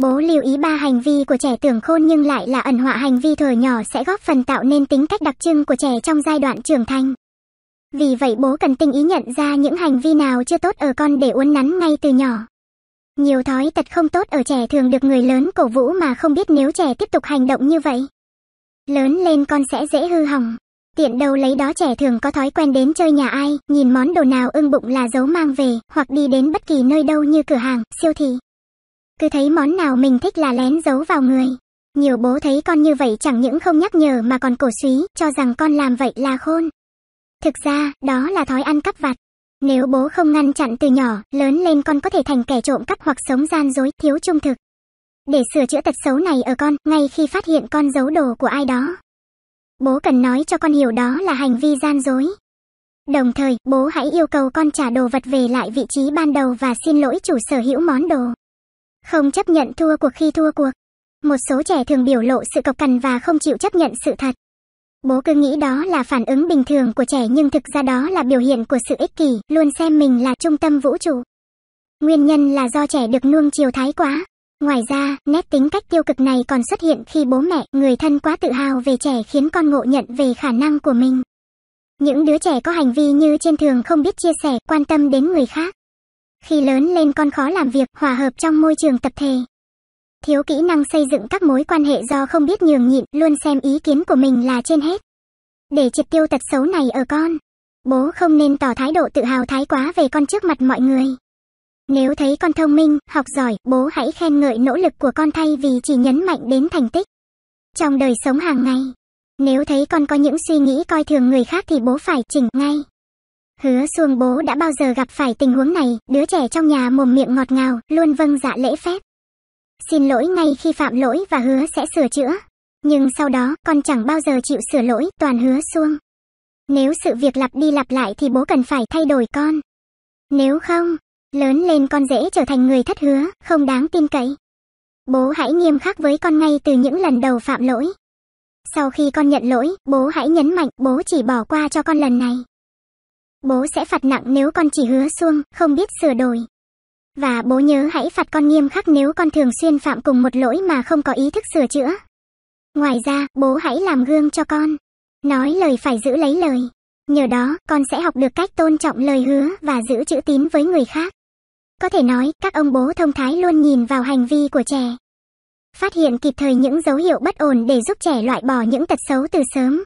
Bố lưu ý ba hành vi của trẻ tưởng khôn nhưng lại là ẩn họa hành vi thời nhỏ sẽ góp phần tạo nên tính cách đặc trưng của trẻ trong giai đoạn trưởng thành. Vì vậy bố cần tinh ý nhận ra những hành vi nào chưa tốt ở con để uốn nắn ngay từ nhỏ. Nhiều thói tật không tốt ở trẻ thường được người lớn cổ vũ mà không biết nếu trẻ tiếp tục hành động như vậy. Lớn lên con sẽ dễ hư hỏng. Tiện đâu lấy đó trẻ thường có thói quen đến chơi nhà ai, nhìn món đồ nào ưng bụng là giấu mang về, hoặc đi đến bất kỳ nơi đâu như cửa hàng, siêu thị cứ thấy món nào mình thích là lén giấu vào người. Nhiều bố thấy con như vậy chẳng những không nhắc nhở mà còn cổ suý, cho rằng con làm vậy là khôn. Thực ra, đó là thói ăn cắp vặt. Nếu bố không ngăn chặn từ nhỏ, lớn lên con có thể thành kẻ trộm cắp hoặc sống gian dối, thiếu trung thực. Để sửa chữa tật xấu này ở con, ngay khi phát hiện con giấu đồ của ai đó. Bố cần nói cho con hiểu đó là hành vi gian dối. Đồng thời, bố hãy yêu cầu con trả đồ vật về lại vị trí ban đầu và xin lỗi chủ sở hữu món đồ không chấp nhận thua cuộc khi thua cuộc. Một số trẻ thường biểu lộ sự cộc cằn và không chịu chấp nhận sự thật. Bố cứ nghĩ đó là phản ứng bình thường của trẻ nhưng thực ra đó là biểu hiện của sự ích kỷ, luôn xem mình là trung tâm vũ trụ. Nguyên nhân là do trẻ được nuông chiều thái quá. Ngoài ra, nét tính cách tiêu cực này còn xuất hiện khi bố mẹ, người thân quá tự hào về trẻ khiến con ngộ nhận về khả năng của mình. Những đứa trẻ có hành vi như trên thường không biết chia sẻ, quan tâm đến người khác. Khi lớn lên con khó làm việc, hòa hợp trong môi trường tập thể. Thiếu kỹ năng xây dựng các mối quan hệ do không biết nhường nhịn, luôn xem ý kiến của mình là trên hết. Để triệt tiêu tật xấu này ở con, bố không nên tỏ thái độ tự hào thái quá về con trước mặt mọi người. Nếu thấy con thông minh, học giỏi, bố hãy khen ngợi nỗ lực của con thay vì chỉ nhấn mạnh đến thành tích. Trong đời sống hàng ngày, nếu thấy con có những suy nghĩ coi thường người khác thì bố phải chỉnh ngay. Hứa xuông bố đã bao giờ gặp phải tình huống này, đứa trẻ trong nhà mồm miệng ngọt ngào, luôn vâng dạ lễ phép. Xin lỗi ngay khi phạm lỗi và hứa sẽ sửa chữa. Nhưng sau đó, con chẳng bao giờ chịu sửa lỗi, toàn hứa xuông. Nếu sự việc lặp đi lặp lại thì bố cần phải thay đổi con. Nếu không, lớn lên con dễ trở thành người thất hứa, không đáng tin cậy. Bố hãy nghiêm khắc với con ngay từ những lần đầu phạm lỗi. Sau khi con nhận lỗi, bố hãy nhấn mạnh bố chỉ bỏ qua cho con lần này. Bố sẽ phạt nặng nếu con chỉ hứa xuông, không biết sửa đổi. Và bố nhớ hãy phạt con nghiêm khắc nếu con thường xuyên phạm cùng một lỗi mà không có ý thức sửa chữa. Ngoài ra, bố hãy làm gương cho con. Nói lời phải giữ lấy lời. Nhờ đó, con sẽ học được cách tôn trọng lời hứa và giữ chữ tín với người khác. Có thể nói, các ông bố thông thái luôn nhìn vào hành vi của trẻ. Phát hiện kịp thời những dấu hiệu bất ổn để giúp trẻ loại bỏ những tật xấu từ sớm,